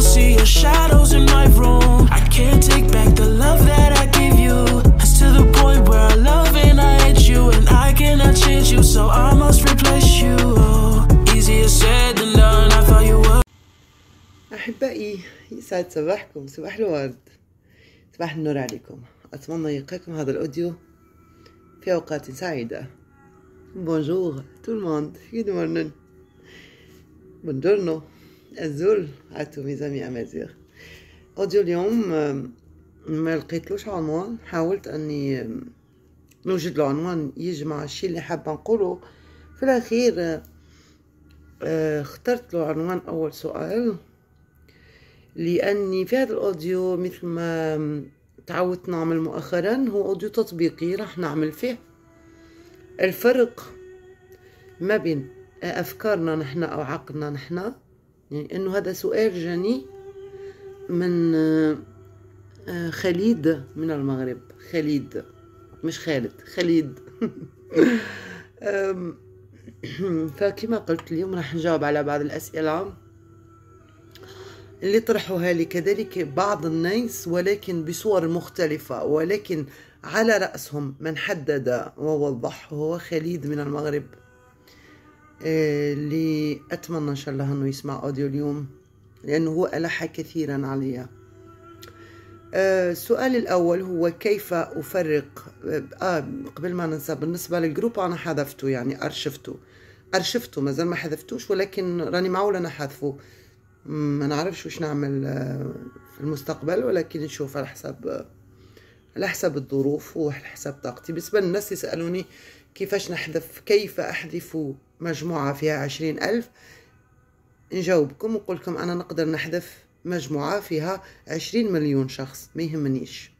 still see your shadows in my room. I can't take back the love that I gave you. It's to the point where I love and I hate you, and I cannot change you, so I must replace you. Easier said than done. I thought you were. أحبائي يسعد صباحكم صباح الورد صباح النور عليكم أتمنى يلقاكم هذا الأوديو في أوقات سعيدة بونجور tout le monde good morning buongiorno الزول هاتو ميزامي امازيغ اوديو اليوم آه، ما لقيتلوش عنوان حاولت اني آه، نوجد له عنوان يجمع الشي اللي حابه نقوله في الاخير آه، اخترت له عنوان اول سؤال لاني في هذا الاوديو مثل ما تعودت نعمل مؤخرا هو اوديو تطبيقي راح نعمل فيه الفرق ما بين افكارنا نحن او عقلنا نحن يعني انه هذا سؤال جاني من آه، آه، خليد من المغرب خليد مش خالد خليد فكما قلت اليوم راح نجاوب على بعض الأسئلة اللي طرحوها لي كذلك بعض الناس ولكن بصور مختلفة ولكن على رأسهم من حدد ووضح هو خليد من المغرب آه، اللي أتمنى إن شاء الله أنه يسمع أوديو اليوم لأنه هو ألح كثيرا عليا آه، السؤال الأول هو كيف أفرق آه،, آه قبل ما ننسى بالنسبة للجروب أنا حذفته يعني أرشفته أرشفته مازال ما حذفتوش ولكن راني معولة أنا حذفه ما نعرفش واش نعمل في المستقبل ولكن نشوف على حسب على حسب الظروف وعلى حسب طاقتي بالنسبة للناس يسألوني كيفاش نحذف كيف أحذف مجموعة فيها عشرين ألف نجاوبكم وقولكم أنا نقدر نحذف مجموعة فيها عشرين مليون شخص ما يهمنيش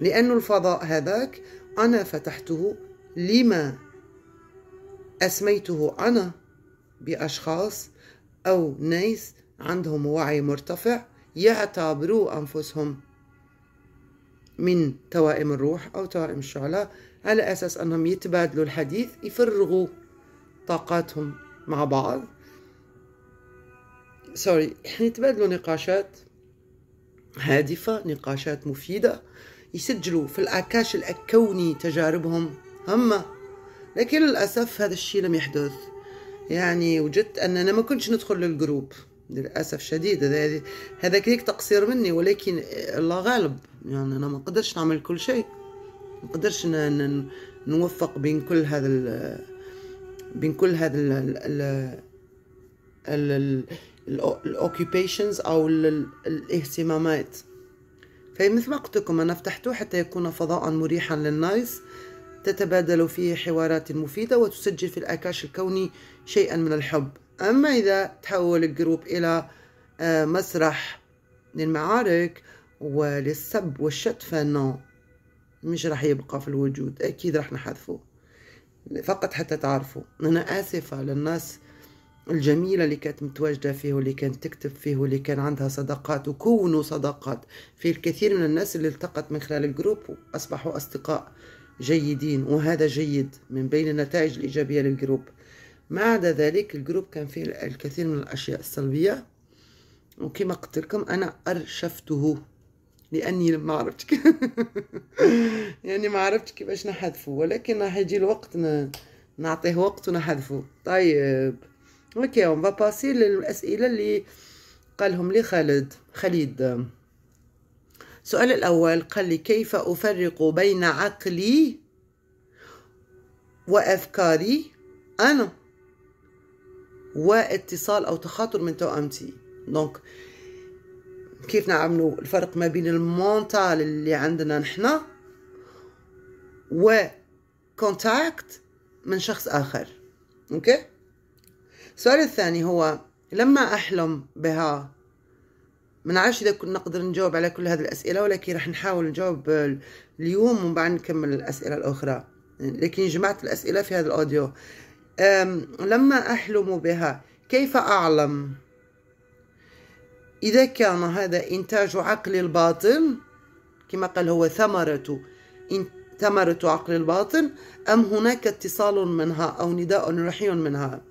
لأن الفضاء هذاك أنا فتحته لما أسميته أنا بأشخاص أو ناس عندهم وعي مرتفع يعتبروا أنفسهم من توائم الروح أو توائم الشعلة على أساس أنهم يتبادلوا الحديث يفرغوا طاقاتهم مع بعض سوري يتبادلوا نقاشات هادفة نقاشات مفيدة يسجلوا في الأكاش الأكوني تجاربهم هم لكن للأسف هذا الشيء لم يحدث يعني وجدت أننا ما كنتش ندخل للجروب للأسف شديد هذا هذا كيك تقصير مني ولكن الله غالب يعني أنا ما قدرش نعمل كل شيء ما قدرش نوفق بين كل هذا بين كل هذا الاوكيبيشنز او الاهتمامات فمثل ما قلت لكم انا فتحته حتى يكون فضاء مريحا للنايس تتبادل فيه حوارات مفيدة وتسجل في الأكاش الكوني شيئا من الحب أما إذا تحول الجروب إلى آه، مسرح للمعارك وللسب والشتفة نو مش راح يبقى في الوجود أكيد راح نحذفه فقط حتى تعرفوا أنا آسفة للناس الجميلة اللي كانت متواجدة فيه واللي كانت تكتب فيه واللي كان عندها صداقات وكونوا صداقات في الكثير من الناس اللي التقت من خلال الجروب وأصبحوا أصدقاء جيدين وهذا جيد من بين النتائج الإيجابية للجروب ما عدا ذلك الجروب كان فيه الكثير من الأشياء السلبية وكما قلت لكم أنا أرشفته لاني ما عرفتك يعني ما عرفتش كيفاش نحذفه ولكن راح يجي الوقت نعطيه وقت ونحذفه طيب اوكي اون باسي للاسئله اللي قالهم لي خالد خليد السؤال الاول قال لي كيف افرق بين عقلي وافكاري انا واتصال او تخاطر من توامتي دونك كيف نعملوا الفرق ما بين المونتال اللي عندنا نحنا و كونتاكت من شخص آخر أوكي السؤال الثاني هو لما أحلم بها ما نعرفش إذا كنا نقدر نجاوب على كل هذه الأسئلة ولكن راح نحاول نجاوب اليوم ومن بعد نكمل الأسئلة الأخرى لكن جمعت الأسئلة في هذا الأوديو لما أحلم بها كيف أعلم إذا كان هذا إنتاج عقل الباطن كما قال هو ثمرة ثمرة عقل الباطن أم هناك اتصال منها أو نداء روحي منها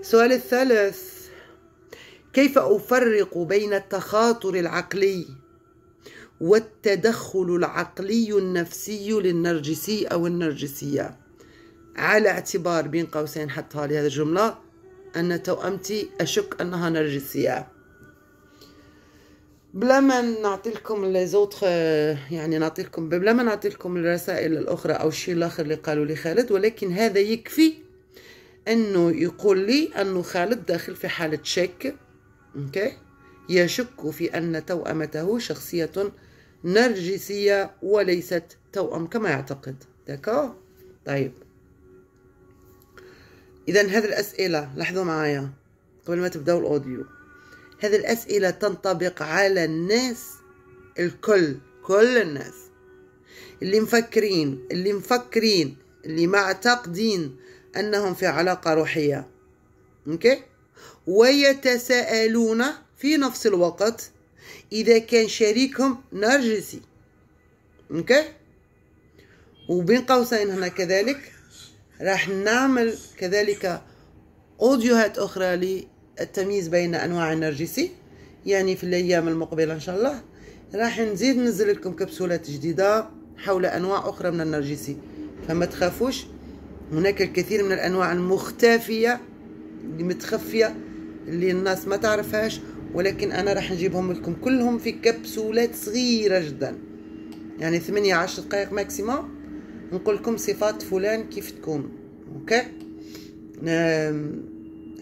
السؤال الثالث كيف أفرق بين التخاطر العقلي والتدخل العقلي النفسي للنرجسي أو النرجسية على اعتبار بين قوسين حطها لهذه الجملة أن توأمتي أشك أنها نرجسية بلا ما نعطيلكم لي زوتر يعني نعطيلكم بلا ما نعطيلكم الرسائل الاخرى او الشيء الاخر اللي قالوا لي خالد ولكن هذا يكفي انه يقول لي انه خالد داخل في حاله شك اوكي يشك في ان توأمته شخصيه نرجسيه وليست توأم كما يعتقد داكو طيب اذا هذه الاسئله لاحظوا معايا قبل ما تبداو الاوديو هذه الأسئلة تنطبق على الناس الكل كل الناس اللي مفكرين اللي مفكرين اللي معتقدين أنهم في علاقة روحية أوكي ويتساءلون في نفس الوقت إذا كان شريكهم نرجسي أوكي وبين قوسين هنا كذلك راح نعمل كذلك أوديوهات أخرى التمييز بين انواع النرجسي يعني في الايام المقبله ان شاء الله راح نزيد ننزل لكم كبسولات جديده حول انواع اخرى من النرجسي فما تخافوش هناك الكثير من الانواع المختفيه المتخفيه اللي الناس ما تعرفهاش ولكن انا راح نجيبهم لكم كلهم في كبسولات صغيره جدا يعني 8 10 دقائق ماكسيموم نقول لكم صفات فلان كيف تكون اوكي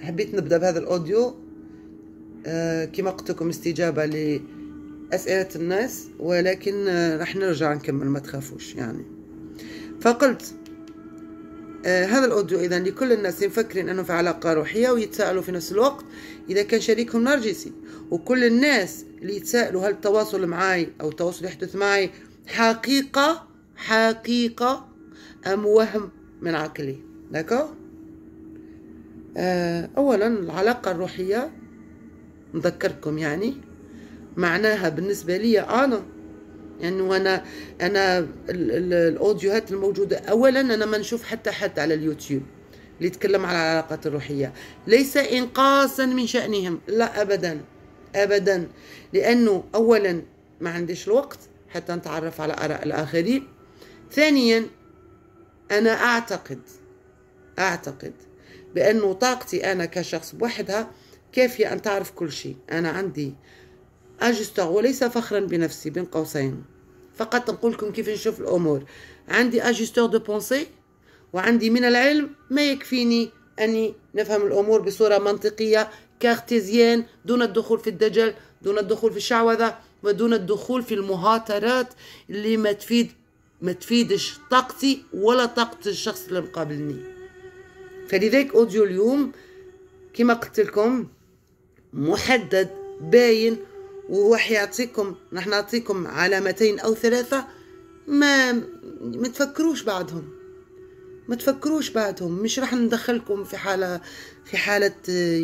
حبيت نبدا بهذا الاوديو آه، كما قلت لكم استجابه لاسئله الناس ولكن آه، راح نرجع نكمل ما تخافوش يعني فقلت آه، هذا الاوديو اذا لكل الناس مفكرين انه في علاقه روحيه ويتساءلوا في نفس الوقت اذا كان شريكهم نرجسي وكل الناس اللي يتساءلوا هل التواصل معي او التواصل يحدث معي حقيقه حقيقه ام وهم من عقلي داكور آه، أولا العلاقة الروحية نذكركم يعني معناها بالنسبة لي أنا يعني وانا انا الاوديوهات الموجوده اولا انا ما نشوف حتى حد على اليوتيوب اللي يتكلم على العلاقات الروحيه ليس انقاصا من شانهم لا ابدا ابدا لانه اولا ما عنديش الوقت حتى نتعرف على اراء الاخرين ثانيا انا اعتقد اعتقد بأنه طاقتي أنا كشخص بوحدها كافية أن تعرف كل شيء أنا عندي أجستغ وليس فخرا بنفسي بين قوسين فقط نقول لكم كيف نشوف الأمور عندي أجستور دو بونسي وعندي من العلم ما يكفيني أني نفهم الأمور بصورة منطقية كارتيزيان دون الدخول في الدجل دون الدخول في الشعوذة ودون الدخول في المهاترات اللي ما تفيد ما تفيدش طاقتي ولا طاقة الشخص اللي مقابلني فلذلك اوديو اليوم كما قلت لكم محدد باين وهو حيعطيكم راح نعطيكم علامتين او ثلاثه ما ما تفكروش بعدهم ما تفكروش بعدهم مش راح ندخلكم في حاله في حاله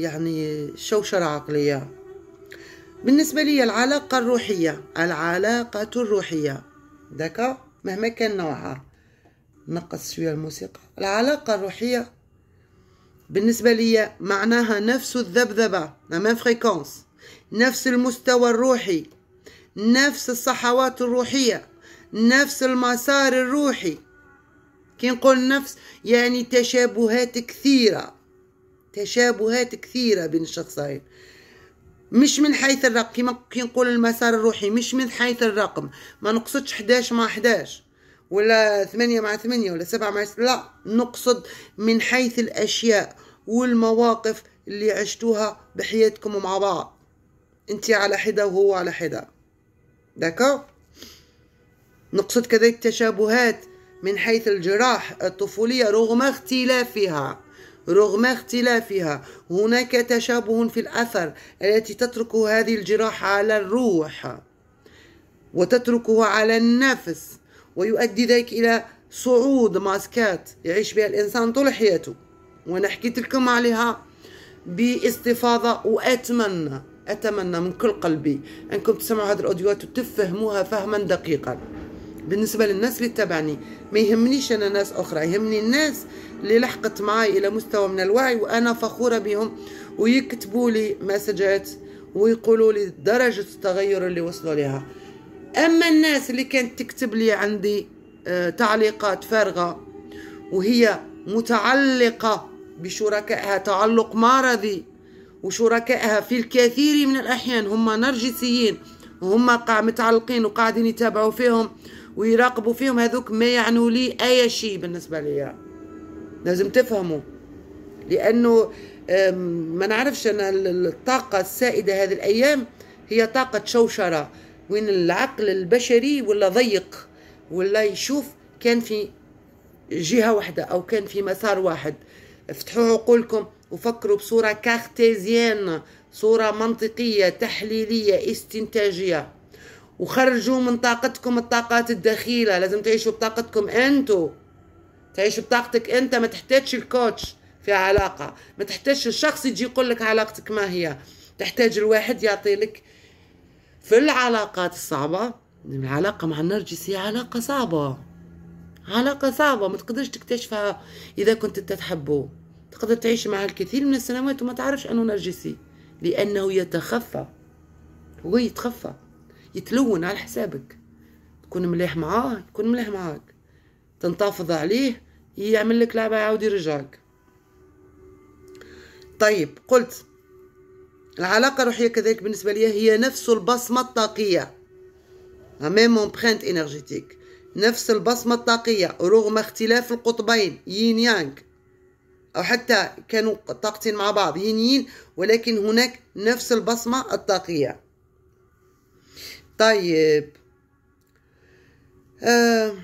يعني شوشره عقليه بالنسبه لي العلاقه الروحيه العلاقه الروحيه داكا مهما كان نوعها نقص شويه الموسيقى العلاقه الروحيه بالنسبة لي معناها نفس الذبذبة فريكونس نفس المستوى الروحي نفس الصحوات الروحية نفس المسار الروحي كي نقول نفس يعني تشابهات كثيرة تشابهات كثيرة بين الشخصين مش من حيث الرقم كي نقول المسار الروحي مش من حيث الرقم ما نقصدش 11 مع 11 ولا ثمانية مع ثمانية ولا سبعة مع سبعة لا نقصد من حيث الأشياء والمواقف اللي عشتوها بحياتكم مع بعض انت على حدة وهو على حدة داكو نقصد كذلك تشابهات من حيث الجراح الطفولية رغم اختلافها رغم اختلافها هناك تشابه في الأثر التي تترك هذه الجراح على الروح وتتركه على النفس ويؤدي ذلك إلى صعود ماسكات يعيش بها الإنسان طول حياته وأنا حكيت لكم عليها باستفاضة وأتمنى أتمنى من كل قلبي أنكم تسمعوا هذه الأوديوات وتفهموها فهما دقيقا بالنسبة للناس اللي تبعني ما يهمنيش أنا ناس أخرى يهمني الناس اللي لحقت معي إلى مستوى من الوعي وأنا فخورة بهم ويكتبوا لي مسجات ويقولوا لي درجة التغير اللي وصلوا لها اما الناس اللي كانت تكتب لي عندي آه، تعليقات فارغه وهي متعلقه بشركائها تعلق مرضي وشركائها في الكثير من الاحيان هم نرجسيين وهم قاع متعلقين وقاعدين يتابعوا فيهم ويراقبوا فيهم هذوك ما يعنوا لي اي شيء بالنسبه لي لازم تفهموا لانه ما نعرفش انا الطاقه السائده هذه الايام هي طاقه شوشره وين العقل البشري ولا ضيق ولا يشوف كان في جهه واحده او كان في مسار واحد افتحوا عقولكم وفكروا بصوره كارتيزيان صوره منطقيه تحليليه استنتاجيه وخرجوا من طاقتكم الطاقات الدخيله لازم تعيشوا بطاقتكم انتو تعيش بطاقتك انت ما تحتاجش الكوتش في علاقه ما تحتاجش الشخص يجي يقول لك علاقتك ما هي تحتاج الواحد يعطي لك في العلاقات الصعبة العلاقة مع النرجس هي علاقة صعبة علاقة صعبة ما تقدرش تكتشفها إذا كنت أنت تحبه تقدر تعيش معه الكثير من السنوات وما تعرفش أنه نرجسي لأنه يتخفى هو يتخفى يتلون على حسابك تكون مليح معاه يكون مليح معاك تنتفض عليه يعمل لك لعبة يعاود يرجعك طيب قلت العلاقة الروحية كذلك بالنسبة لي هي نفس البصمة الطاقية ميم امبرينت انرجيتيك نفس البصمة الطاقية رغم اختلاف القطبين يين يانغ أو حتى كانوا طاقتين مع بعض يين يين ولكن هناك نفس البصمة الطاقية طيب آه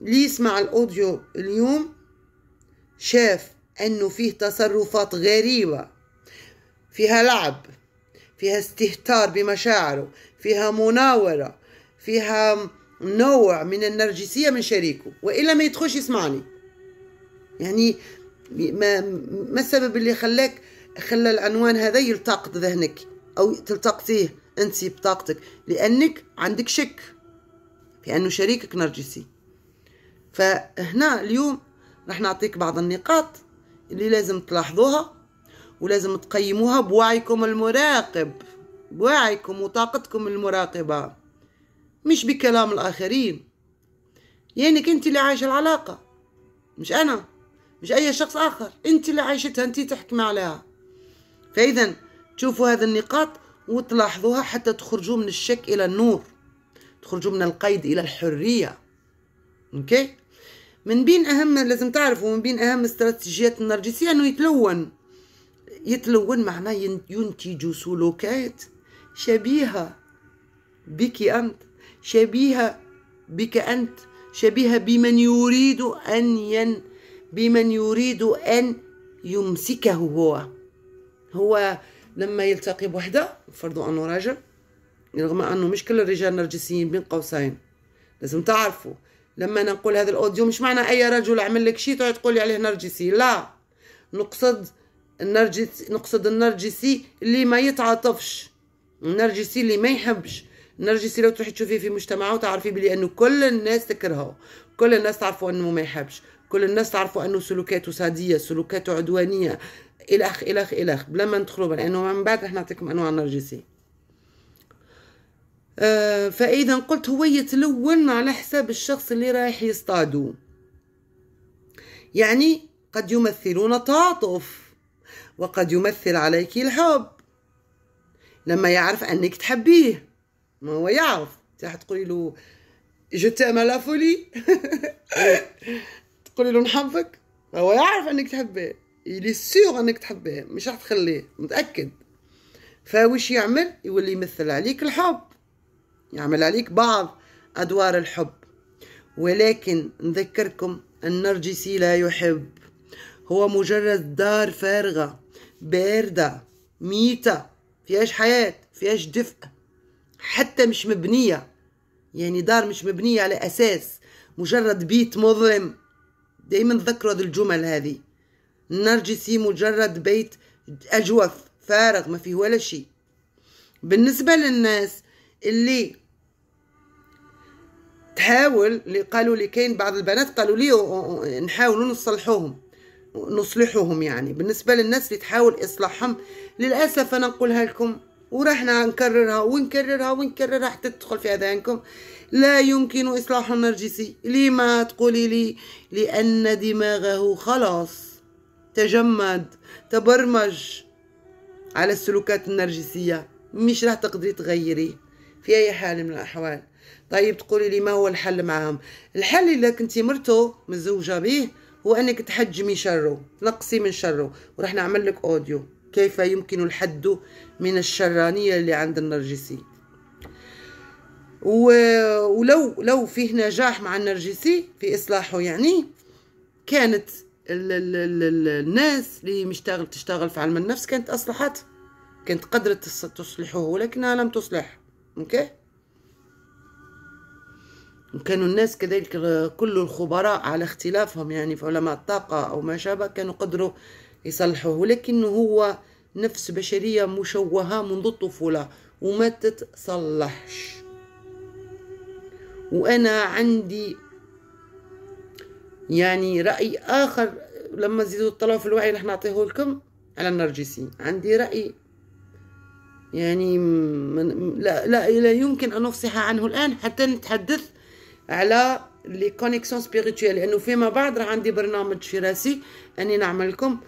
لي يسمع الأوديو اليوم شاف أنه فيه تصرفات غريبة فيها لعب فيها استهتار بمشاعره فيها مناورة فيها نوع من النرجسية من شريكه وإلا ما يدخلش يسمعني يعني ما, ما السبب اللي خلاك خلى العنوان هذا يلتقط ذهنك أو تلتقطيه أنت بطاقتك لأنك عندك شك في أنه شريكك نرجسي فهنا اليوم راح نعطيك بعض النقاط اللي لازم تلاحظوها ولازم تقيموها بوعيكم المراقب بوعيكم وطاقتكم المراقبة مش بكلام الآخرين يعني أنت اللي عايشة العلاقة مش أنا مش أي شخص آخر أنت اللي عايشتها أنت تحكم عليها فإذا تشوفوا هذه النقاط وتلاحظوها حتى تخرجوا من الشك إلى النور تخرجوا من القيد إلى الحرية أوكي من بين أهم لازم تعرفوا من بين أهم استراتيجيات النرجسية أنه يتلون يتلون معناه ينتج سلوكات شبيهة بك أنت شبيهة بك أنت شبيهة بمن يريد أن ين بمن يريد أن يمسكه هو هو لما يلتقي بوحدة فرضوا أنه راجل رغم أنه مش كل الرجال نرجسيين بين قوسين لازم تعرفوا لما نقول هذا الأوديو مش معنى أي رجل عمل لك شيء تقعد تقولي عليه نرجسي لا نقصد النرجسي نقصد النرجسي اللي ما يتعاطفش النرجسي اللي ما يحبش النرجسي لو تروحي تشوفيه في مجتمعه وتعرفي بلي انه كل الناس تكرهه كل الناس تعرفوا انه ما يحبش كل الناس تعرفوا انه سلوكاته ساديه سلوكاته عدوانيه الخ الخ الخ بلا ما ندخلوا لانه من بعد راح نعطيكم انواع النرجسي آه، فاذا قلت هو يتلون على حساب الشخص اللي رايح يصطادو يعني قد يمثلون تعاطف وقد يمثل عليك الحب لما يعرف انك تحبيه ما هو يعرف راح تقولي له جو تيم لا فولي تقولي له نحبك هو يعرف انك تحبيه يلي سيغ انك تحبيه مش راح تخليه متاكد فوش يعمل يولي يمثل عليك الحب يعمل عليك بعض ادوار الحب ولكن نذكركم النرجسي لا يحب هو مجرد دار فارغه باردة ميتة فيهاش حياة فيهاش دفء حتى مش مبنية يعني دار مش مبنية على أساس مجرد بيت مظلم دايما ذكروا هذه الجمل هذه النرجسي مجرد بيت أجوف فارغ ما فيه ولا شيء بالنسبة للناس اللي تحاول اللي قالوا لي كاين بعض البنات قالوا لي نحاولوا نصلحوهم نصلحهم يعني بالنسبة للناس اللي تحاول إصلاحهم للأسف أنا نقولها لكم وراح نكررها ونكررها ونكررها حتى تدخل في أذهانكم لا يمكن إصلاح النرجسي لما تقولي لي لأن دماغه خلاص تجمد تبرمج على السلوكات النرجسية مش راح تقدري تغيري في أي حال من الأحوال طيب تقولي لي ما هو الحل معهم الحل إذا كنتي مرته متزوجة به هو انك تحجمي شره نقصي من شره ورح نعمل لك اوديو كيف يمكن الحد من الشرانيه اللي عند النرجسي ولو لو فيه نجاح مع النرجسي في اصلاحه يعني كانت ال ال ال الناس اللي مشتغل تشتغل في علم النفس كانت اصلحت كانت قدرت تصلحه ولكنها لم تصلح اوكي وكانوا الناس كذلك كل الخبراء على اختلافهم يعني في علماء الطاقة أو ما شابه كانوا قدروا يصلحوه ولكن هو نفس بشرية مشوهة منذ الطفولة وما تتصلحش وأنا عندي يعني رأي آخر لما زيدوا الطلاع في الوعي رح نعطيه لكم على النرجسي عندي رأي يعني من لا, لا, لا يمكن أن أفصح عنه الآن حتى نتحدث على لي كونيكسيون سبيريتوال لانه فيما بعد راه عندي برنامج في راسي اني نعمل لكم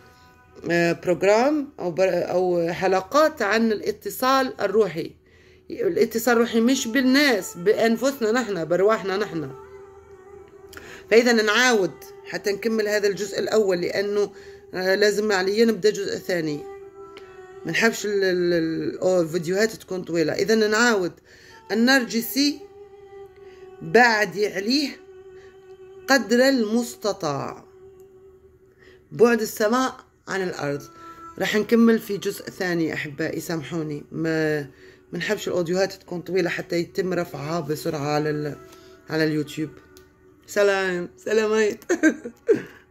بروجرام آه، او او حلقات عن الاتصال الروحي الاتصال الروحي مش بالناس بانفسنا نحن برواحنا نحن فاذا نعاود حتى نكمل هذا الجزء الاول لانه آه، لازم عليا نبدا الجزء الثاني ما نحبش الفيديوهات تكون طويله اذا نعاود النرجسي بعد عليه قدر المستطاع بعد السماء عن الأرض رح نكمل في جزء ثاني أحبائي سامحوني ما منحبش الأوديوهات تكون طويلة حتى يتم رفعها بسرعة على على اليوتيوب سلام سلامات